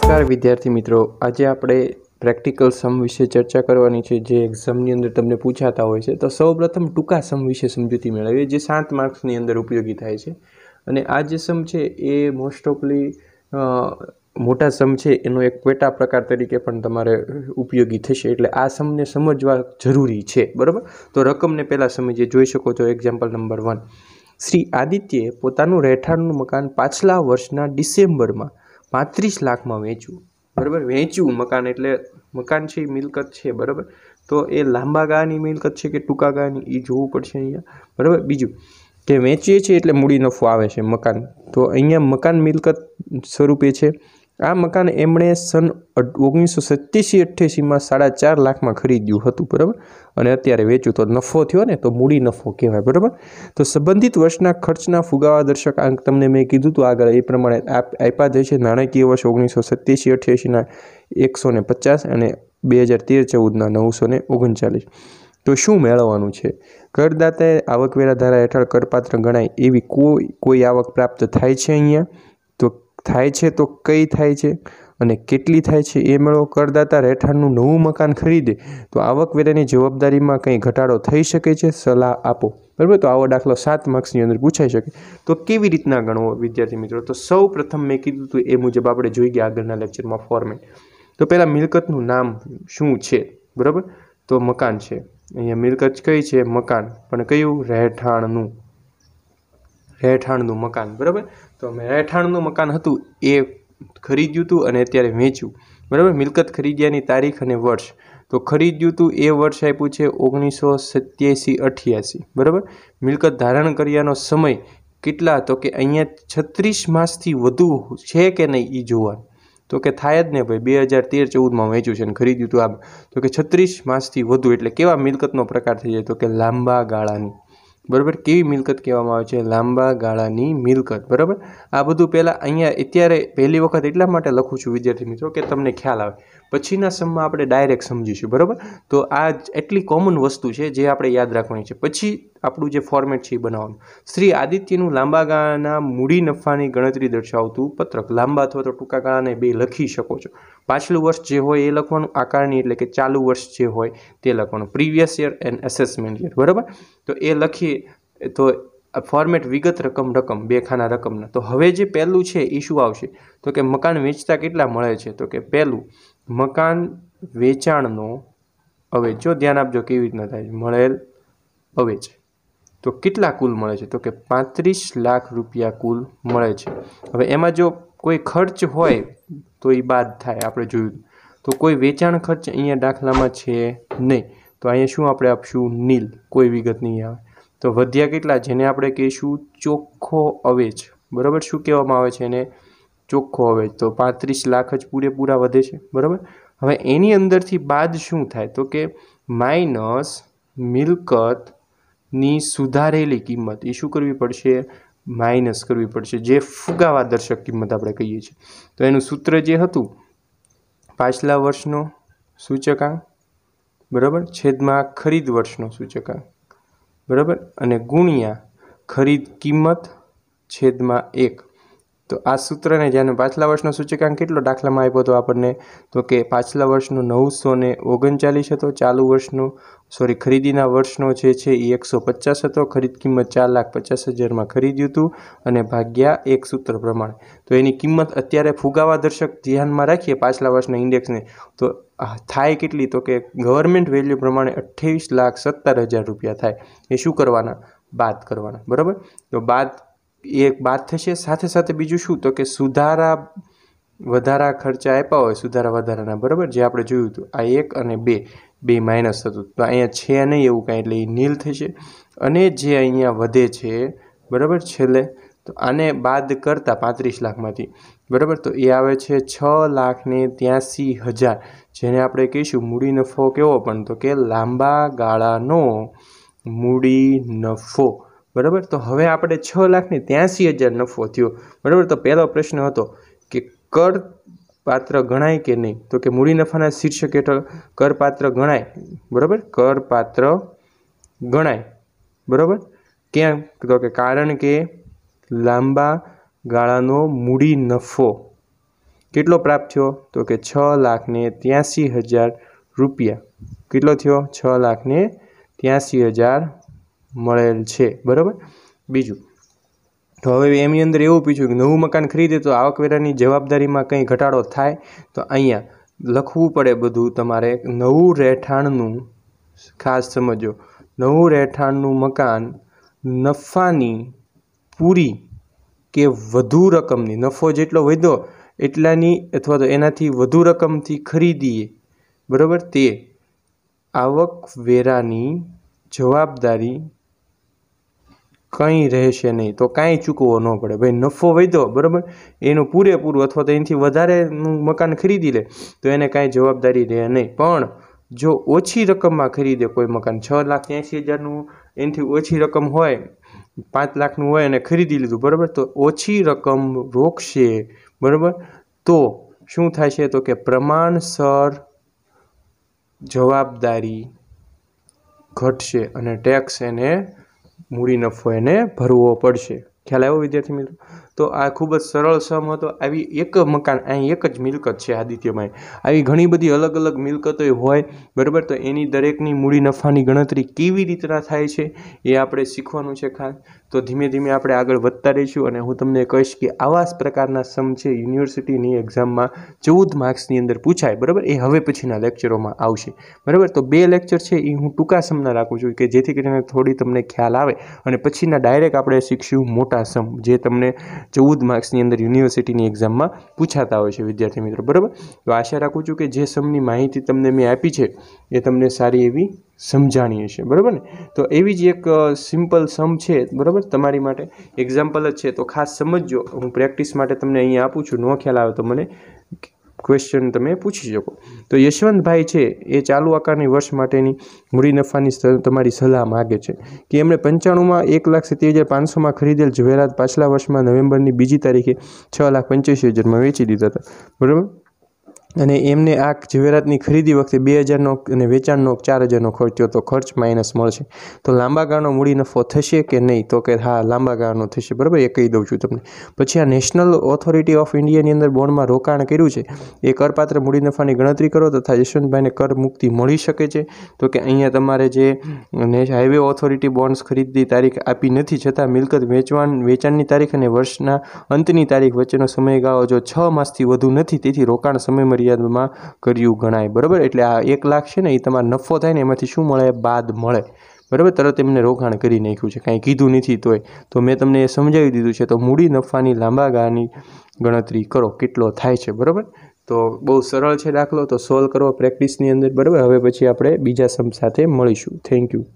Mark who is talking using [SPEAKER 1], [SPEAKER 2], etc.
[SPEAKER 1] નમસ્કાર વિદ્યાર્થી મિત્રો આજે આપણે પ્રેક્ટિકલ સમ વિશે ચર્ચા કરવાની છે જે એક્ઝામની અંદર તમને પૂછાતા હોય છે તો સૌપ્રથમ ટૂંકા સમ વિશે સમજૂતી મેળવીએ જે સાત માર્ક્સની અંદર ઉપયોગી થાય છે અને આ જે સમ છે એ મોસ્ટ ઓફલી મોટા સમ છે એનો એક પેટા પ્રકાર તરીકે પણ તમારે ઉપયોગી થશે એટલે આ સમને સમજવા જરૂરી છે બરાબર તો રકમને પહેલાં સમજીએ જોઈ શકો છો એક્ઝામ્પલ નંબર વન શ્રી આદિત્યે પોતાનું રહેઠાણનું મકાન પાછલા વર્ષના ડિસેમ્બરમાં પાંત્રીસ લાખમાં વેચ્યું બરાબર વેચ્યું મકાન એટલે મકાન છે એ મિલકત છે બરાબર તો એ લાંબા ગાળાની મિલકત છે કે ટૂંકા ગાળાની એ જોવું પડશે અહીંયા બરાબર બીજું કે વેચીએ છીએ એટલે મૂડી નફો આવે છે મકાન તો અહીંયા મકાન મિલકત સ્વરૂપે છે આ મકાન એમણે સન ઓગણીસો સત્યાસી અઠ્યાસીમાં સાડા ચાર લાખમાં ખરીદ્યું હતું બરાબર અને અત્યારે વેચ્યું તો નફો થયો ને તો મૂડી નફો કહેવાય બરાબર તો સંબંધિત વર્ષના ખર્ચના ફુગાવા દર્શક આંક તમને મેં કીધું હતું આગળ એ પ્રમાણે આપ્યા જાય છે નાણાકીય વર્ષ ઓગણીસો સત્યાસી અઠ્યાસીના એકસો ને પચાસ અને બે હજાર તેર ચૌદના નવસો ને ઓગણચાલીસ તો શું મેળવવાનું છે કરદાતાએ આવકવેરા ધારા હેઠળ કરપાત્ર ગણાય એવી કોઈ કોઈ આવક પ્રાપ્ત થાય છે અહીંયા થાય છે તો કઈ થાય છે અને કેટલી થાય છે એ મેળવો કરદાતા રહેઠાણનું નવું મકાન ખરીદે તો આવકવેરાની જવાબદારીમાં કંઈ ઘટાડો થઈ શકે છે સલાહ આપો બરાબર તો આવો દાખલો સાત માર્ક્સની અંદર પૂછાઈ શકે તો કેવી રીતના ગણવો વિદ્યાર્થી મિત્રો તો સૌ પ્રથમ મેં કીધું હતું એ મુજબ આપણે જોઈ ગયા આગળના લેક્ચરમાં ફોર્મેટ તો પહેલાં મિલકતનું નામ શું છે બરાબર તો મકાન છે અહીંયા મિલકત કઈ છે મકાન પણ કયું રહેઠાણનું રહેઠાણનું મકાન બરાબર તો અમે રહેઠાણનું મકાન હતું એ ખરીદ્યું હતું અને અત્યારે વેચ્યું બરાબર મિલકત ખરીદ્યાની તારીખ અને વર્ષ તો ખરીદ્યું હતું એ વર્ષ આપ્યું છે ઓગણીસો સત્યાસી અઠ્યાસી બરાબર મિલકત ધારણ કર્યાનો સમય કેટલા તો કે અહીંયા છત્રીસ માસથી વધુ છે કે નહીં એ જોવાનું તો કે થાય જ ને ભાઈ બે હજાર તેર ચૌદમાં વેચ્યું છે અને ખરીદ્યું હતું આમ તો કે છત્રીસ માસથી વધુ એટલે કેવા મિલકતનો પ્રકાર થઈ જાય તો કે લાંબા ગાળાની બરાબર કેવી મિલકત કહેવામાં આવે છે લાંબા ગાળાની મિલકત બરાબર આ બધું પહેલાં અહીંયા અત્યારે પહેલી વખત એટલા માટે લખું છું વિદ્યાર્થી મિત્રો કે તમને ખ્યાલ આવે પછીના સમમાં આપણે ડાયરેક્ટ સમજીશું બરાબર તો આ એટલી કોમન વસ્તુ છે જે આપણે યાદ રાખવાની છે પછી આપણું જે ફોર્મેટ છે એ બનાવવાનું શ્રી આદિત્યનું લાંબા ગાળાના મૂડી નફાની ગણતરી દર્શાવતું પત્રક લાંબા અથવા તો ટૂંકા ગાળાને બે લખી શકો છો પાછલું વર્ષ જે હોય એ લખવાનું આકારણી એટલે કે ચાલુ વર્ષ જે હોય તે લખવાનું previous year and assessment year બરાબર તો એ લખીએ તો ફોર્મેટ વિગત રકમ રકમ બે ખાના રકમના તો હવે જે પહેલું છે એ શું આવશે તો કે મકાન વેચતા કેટલા મળે છે તો કે પહેલું મકાન વેચાણનો અવેજ જો ધ્યાન આપજો કેવી રીતના થાય છે મળેલ અવેજ તો કેટલા કુલ મળે છે તો કે પાંત્રીસ લાખ રૂપિયા કુલ મળે છે હવે એમાં જો કોઈ ખર્ચ હોય તો એ બાદ થાય આપણે જોયું તો કોઈ વેચાણ ખર્ચ અહીંયા દાખલામાં છે નહીં તો અહીંયા શું આપણે આપશું નીલ કોઈ વિગત નહીં આવે તો વધ્યા કેટલા જેને આપણે કહીશું ચોખ્ખો અવેજ બરાબર શું કહેવામાં આવે છે એને ચોખ્ખો અવેજ તો પાંત્રીસ લાખ જ પૂરેપૂરા વધે છે બરાબર હવે એની અંદરથી બાદ શું થાય તો કે માઇનસ મિલકત ની સુધારેલી કિંમત એ શું કરવી પડશે માઇનસ કરવી પડશે જે ફુગાવા દર્શક કિંમત આપણે કહીએ છીએ તો એનું સૂત્ર જે હતું પાછલા વર્ષનો સૂચકાંક બરાબર છેદમાં ખરીદ વર્ષનો સૂચકાંક બરાબર અને ગુણ્યા ખરીદ કિંમત છેદમાં એક તો આ સૂત્રને ધ્યાને પાછલા વર્ષનો સૂચકાંક કેટલો દાખલામાં આપ્યો હતો આપણને તો કે પાછલા વર્ષનો નવસો ને ઓગણચાલીસ હતો ચાલુ વર્ષનો સોરી ખરીદીના વર્ષનો જે છે એ એકસો પચાસ હતો ખરીદ કિંમત ચાર લાખ પચાસ હજારમાં ખરીદ્યું હતું અને ભાગ્યા એક સૂત્ર પ્રમાણે તો એની કિંમત અત્યારે ફુગાવા દર્શક ધ્યાનમાં રાખીએ પાછલા વર્ષના ઇન્ડેક્સને તો થાય કેટલી તો કે ગવર્મેન્ટ વેલ્યુ પ્રમાણે અઠ્ઠાવીસ લાખ સત્તર હજાર રૂપિયા થાય એ શું કરવાના બાદ કરવાના બરાબર તો બાદ એક વાત થશે સાથે સાથે બીજું શું તો કે સુધારા વધારા ખર્ચા આપ્યા હોય સુધારા વધારાના બરાબર જે આપણે જોયું હતું આ એક અને બે બે માઇનસ હતું તો અહીંયા છે નહીં એવું કાંઈ એટલે એ નીલ થશે અને જે અહીંયા વધે છે બરાબર છેલ્લે તો આને બાદ કરતાં પાંત્રીસ લાખમાંથી બરાબર તો એ આવે છે છ લાખને ત્યાંસી હજાર જેને આપણે કહીશું મૂડી નફો કેવો પણ તો કે લાંબા ગાળાનો મૂડી નફો બરાબર તો હવે આપણે છ લાખને ત્યાંસી હજાર નફો થયો બરાબર તો પહેલો પ્રશ્ન હતો કે કર પાત્ર ગણાય કે નહીં તો કે મૂડી નફાના શીર્ષક હેઠળ કરપાત્ર ગણાય બરાબર કરપાત્ર ગણાય બરાબર કેમ તો કે કારણ કે લાંબા ગાળાનો મૂડી નફો કેટલો પ્રાપ્ત થયો તો કે છ લાખને ત્યાંસી હજાર રૂપિયા કેટલો થયો છ લાખને ત્યાંસી હજાર મળેલ છે બરાબર બીજું તો હવે એની અંદર એવું પૂછ્યું કે નવું મકાન ખરીદે તો આવકવેરાની જવાબદારીમાં કંઈ ઘટાડો થાય તો અહીંયા લખવું પડે બધું તમારે નવું રહેઠાણનું ખાસ સમજો નવું રહેઠાણનું મકાન નફાની પૂરી કે વધુ રકમની નફો જેટલો વધ્યો એટલાની અથવા તો એનાથી વધુ રકમથી ખરીદીએ બરાબર તે આવકવેરાની જવાબદારી કંઈ રહેશે નહીં તો કાંઈ ચૂકવો ન પડે ભાઈ નફો વધ્યો બરાબર એનું પૂરેપૂરું અથવા તો એનાથી વધારેનું મકાન ખરીદી લે તો એને કાંઈ જવાબદારી રહે નહીં પણ જો ઓછી રકમમાં ખરીદે કોઈ મકાન છ લાખ એંસી હજારનું એનાથી ઓછી રકમ હોય પાંચ લાખનું હોય અને ખરીદી લીધું બરાબર તો ઓછી રકમ રોકશે બરાબર તો શું થશે તો કે પ્રમાણસર જવાબદારી ઘટશે અને ટેક્સ એને મૂડી નફો એને ભરવો પડશે ખ્યાલ આવ્યો વિદ્યાર્થી મિત્રો તો આ ખૂબ જ સરળ સમ હતો આવી એક મકાન અહીં એક જ મિલકત છે આદિત્યમાં આવી ઘણી બધી અલગ અલગ મિલકતોય હોય બરાબર તો એની દરેકની મૂડી નફાની ગણતરી કેવી રીતના થાય છે એ આપણે શીખવાનું છે ખાસ તો ધીમે ધીમે આપણે આગળ વધતા રહીશું અને હું તમને કહીશ કે આવા જ પ્રકારના સમ છે યુનિવર્સિટીની એક્ઝામમાં ચૌદ માર્ક્સની અંદર પૂછાય બરાબર એ હવે પછીના લેક્ચરોમાં આવશે બરાબર તો બે લેક્ચર છે એ હું ટૂંકા સમના રાખું છું કે જેથી કરીને થોડી તમને ખ્યાલ આવે અને પછીના ડાયરેક્ટ આપણે શીખશું મોટા સમ જે તમને ચૌદ માર્ક્સની અંદર યુનિવર્સિટીની એક્ઝામમાં પૂછાતા હોય છે વિદ્યાર્થી મિત્રો બરાબર તો આશા રાખું છું કે જે સમની માહિતી તમને મેં આપી છે એ તમને સારી એવી સમજાણી હશે બરાબર ને તો એવી જ એક સિમ્પલ સમ છે બરાબર તમારી માટે એક્ઝામ્પલ જ છે તો ખાસ સમજજો હું પ્રેક્ટિસ માટે તમને અહીંયા આપું છું ન ખ્યાલ આવે તો મને ક્વેશ્ચન તમે પૂછી શકો તો યશવંતભાઈ છે એ ચાલુ આકારની વર્ષ માટેની મૂડી નફાની તમારી સલાહ માગે છે કે એમણે પંચાણુંમાં એક લાખ સિત્તેર હજાર પાંચસોમાં ખરીદેલ ઝવેરાત પાછલા વર્ષમાં નવેમ્બરની બીજી તારીખે છ લાખ પંચ્યાસી હજારમાં વેચી દીધા હતા બરાબર અને એમને આ ઝવેરાતની ખરીદી વખતે બે હજારનો અને વેચાણનો ચાર હજારનો ખર્ચ તો ખર્ચ માઇનસ મળશે તો લાંબા ગાળાનો મૂડી નફો થશે કે નહીં તો કે હા લાંબા ગાળાનો થશે બરાબર એ કહી દઉં છું તમને પછી આ નેશનલ ઓથોરિટી ઓફ ઇન્ડિયાની અંદર બોન્ડમાં રોકાણ કર્યું છે એ કરપાત્ર મૂડી નફાની ગણતરી કરો તથા યશવંતભાઈને કર મુક્તિ મળી શકે છે તો કે અહીંયા તમારે જે હાઈવે ઓથોરિટી બોન્ડ્સ ખરીદી તારીખ આપી નથી છતાં મિલકત વેચવાન વેચાણની તારીખ અને વર્ષના અંતની તારીખ વચ્ચેનો સમયગાળો જો છ માસથી વધુ નથી તેથી રોકાણ સમયમાં ફરિયાદમાં કર્યું ગણાય બરાબર એટલે આ એક લાખ છે ને એ તમારે નફો થાય ને એમાંથી શું મળે બાદ મળે બરાબર તરત એમને રોકાણ કરી નાખ્યું છે કાંઈ કીધું નથી તોય તો મેં તમને એ સમજાવી દીધું છે તો મૂડી નફાની લાંબા ગાળાની ગણતરી કરો કેટલો થાય છે બરાબર તો બહુ સરળ છે દાખલો તો સોલ્વ કરો પ્રેક્ટિસની અંદર બરાબર હવે પછી આપણે બીજા સમ સાથે મળીશું થેન્ક યુ